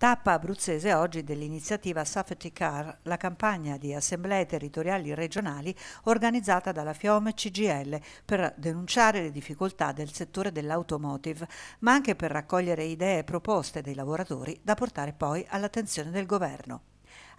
Tappa abruzzese oggi dell'iniziativa Safety Car, la campagna di assemblee territoriali regionali organizzata dalla FIOM CGL per denunciare le difficoltà del settore dell'automotive, ma anche per raccogliere idee e proposte dei lavoratori da portare poi all'attenzione del governo.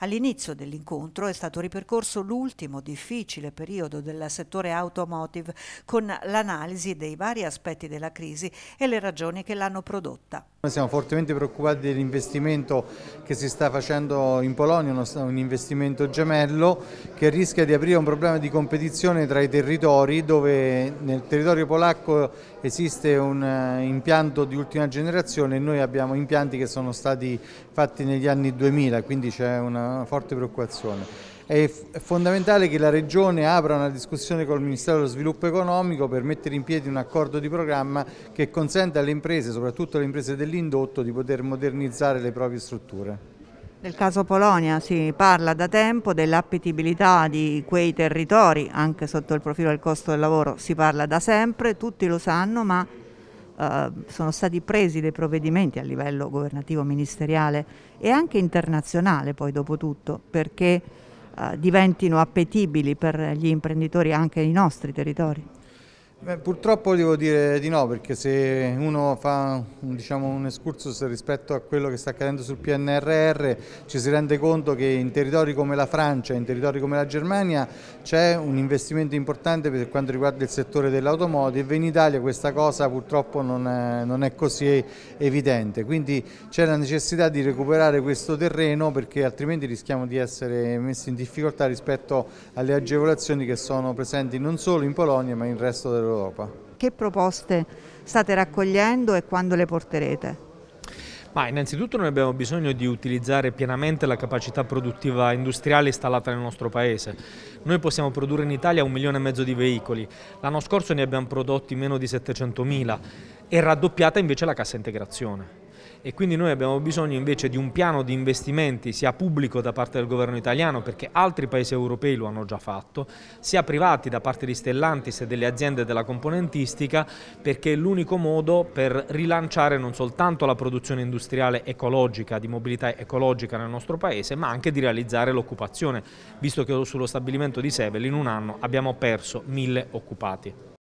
All'inizio dell'incontro è stato ripercorso l'ultimo difficile periodo del settore automotive con l'analisi dei vari aspetti della crisi e le ragioni che l'hanno prodotta. Noi siamo fortemente preoccupati dell'investimento che si sta facendo in Polonia, un investimento gemello che rischia di aprire un problema di competizione tra i territori dove nel territorio polacco esiste un eh, impianto di ultima generazione e noi abbiamo impianti che sono stati fatti negli anni 2000, quindi c'è una una forte preoccupazione. È fondamentale che la Regione apra una discussione col Ministero dello Sviluppo Economico per mettere in piedi un accordo di programma che consenta alle imprese, soprattutto alle imprese dell'indotto, di poter modernizzare le proprie strutture. Nel caso Polonia si parla da tempo dell'appetibilità di quei territori, anche sotto il profilo del costo del lavoro si parla da sempre, tutti lo sanno, ma eh, sono stati presi dei provvedimenti a livello governativo, ministeriale e anche internazionale poi dopo tutto, perché eh, diventino appetibili per gli imprenditori anche nei nostri territori. Beh, purtroppo devo dire di no, perché se uno fa diciamo, un escursus rispetto a quello che sta accadendo sul PNRR ci si rende conto che in territori come la Francia, in territori come la Germania c'è un investimento importante per quanto riguarda il settore dell'automotive e in Italia questa cosa purtroppo non è, non è così evidente, quindi c'è la necessità di recuperare questo terreno perché altrimenti rischiamo di essere messi in difficoltà rispetto alle agevolazioni che sono presenti non solo in Polonia ma in resto dell'Europa l'Europa. Che proposte state raccogliendo e quando le porterete? Ma innanzitutto noi abbiamo bisogno di utilizzare pienamente la capacità produttiva industriale installata nel nostro paese. Noi possiamo produrre in Italia un milione e mezzo di veicoli, l'anno scorso ne abbiamo prodotti meno di 700 mila, è raddoppiata invece la cassa integrazione e quindi noi abbiamo bisogno invece di un piano di investimenti sia pubblico da parte del governo italiano perché altri paesi europei lo hanno già fatto, sia privati da parte di Stellantis e delle aziende della componentistica perché è l'unico modo per rilanciare non soltanto la produzione industriale ecologica, di mobilità ecologica nel nostro paese ma anche di realizzare l'occupazione visto che sullo stabilimento di Sevel in un anno abbiamo perso mille occupati.